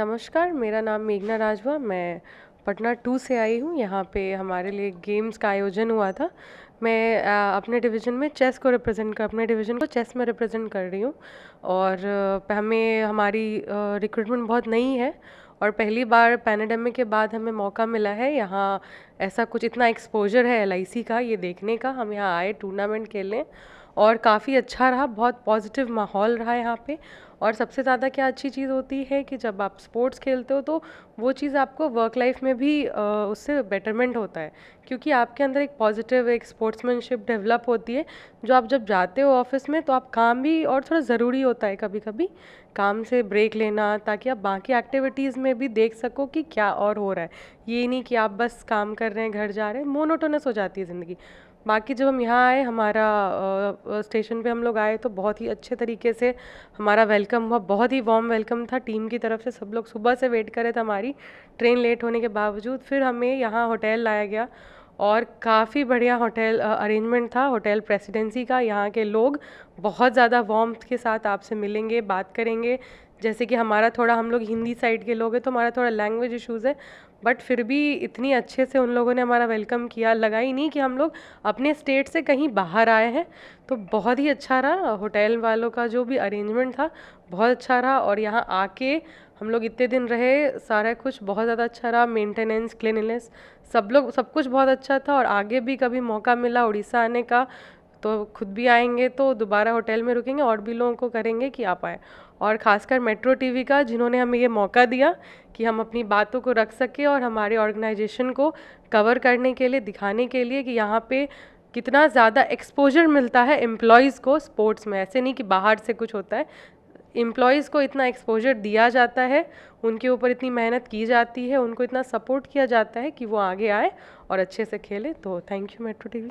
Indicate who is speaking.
Speaker 1: नमस्कार मेरा नाम मेघना राजवा मैं पटना टू से आई हूँ यहाँ पे हमारे लिए गेम्स का आयोजन हुआ था मैं आ, अपने डिवीज़न में चेस को रिप्रेजेंट कर अपने डिवीज़न को चेस में रिप्रेजेंट कर रही हूँ और हमें हमारी रिक्रूटमेंट बहुत नई है और पहली बार पैनाडेमिक के बाद हमें मौका मिला है यहाँ ऐसा कुछ इतना एक्सपोजर है एल का ये देखने का हम यहाँ आए टूर्नामेंट खेलें और काफ़ी अच्छा रहा बहुत पॉजिटिव माहौल रहा यहाँ पे और सबसे ज़्यादा क्या अच्छी चीज़ होती है कि जब आप स्पोर्ट्स खेलते हो तो वो चीज़ आपको वर्क लाइफ में भी उससे बेटरमेंट होता है क्योंकि आपके अंदर एक पॉजिटिव एक स्पोर्ट्समैनशिप डेवलप होती है जो आप जब जाते हो ऑफिस में तो आप काम भी और थोड़ा ज़रूरी होता है कभी कभी काम से ब्रेक लेना ताकि आप बाकी एक्टिविटीज़ में भी देख सको कि क्या और हो रहा है ये नहीं कि आप बस काम कर रहे हैं घर जा रहे हैं मोनोटोनस हो जाती है ज़िंदगी बाकी जब हम यहाँ आए हमारा स्टेशन पे हम लोग आए तो बहुत ही अच्छे तरीके से हमारा वेलकम वेलकम हुआ बहुत ही वार्म वेलकम था टीम की तरफ से सब लोग सुबह से वेट करे थे हमारी ट्रेन लेट होने के बावजूद फिर हमें यहाँ होटल लाया गया और काफ़ी बढ़िया होटल अरेंजमेंट था होटल प्रेसिडेंसी का यहाँ के लोग बहुत ज़्यादा वॉम्थ के साथ आपसे मिलेंगे बात करेंगे जैसे कि हमारा थोड़ा हम लोग हिंदी साइड के लोग हैं तो हमारा थोड़ा लैंग्वेज इशूज़ है बट फिर भी इतनी अच्छे से उन लोगों ने हमारा वेलकम किया लगा ही नहीं कि हम लोग अपने स्टेट से कहीं बाहर आए हैं तो बहुत ही अच्छा रहा होटल वालों का जो भी अरेंजमेंट था बहुत अच्छा रहा और यहाँ आके हम लोग इतने दिन रहे सारा कुछ बहुत ज़्यादा अच्छा रहा मेंटेनेंस क्लिनलीनेस सब लोग सब कुछ बहुत अच्छा था और आगे भी कभी मौका मिला उड़ीसा आने का तो खुद भी आएंगे तो दोबारा होटल में रुकेंगे और भी लोगों को करेंगे कि आप आए और ख़ासकर मेट्रो टीवी का जिन्होंने हमें ये मौका दिया कि हम अपनी बातों को रख सके और हमारे ऑर्गेनाइजेशन को कवर करने के लिए दिखाने के लिए कि यहाँ पे कितना ज़्यादा एक्सपोजर मिलता है एम्प्लॉयज़ को स्पोर्ट्स में ऐसे नहीं कि बाहर से कुछ होता है एम्प्लॉयज़ को इतना एक्सपोजर दिया जाता है उनके ऊपर इतनी मेहनत की जाती है उनको इतना सपोर्ट किया जाता है कि वो आगे आए और अच्छे से खेलें तो थैंक यू मेट्रो टीवी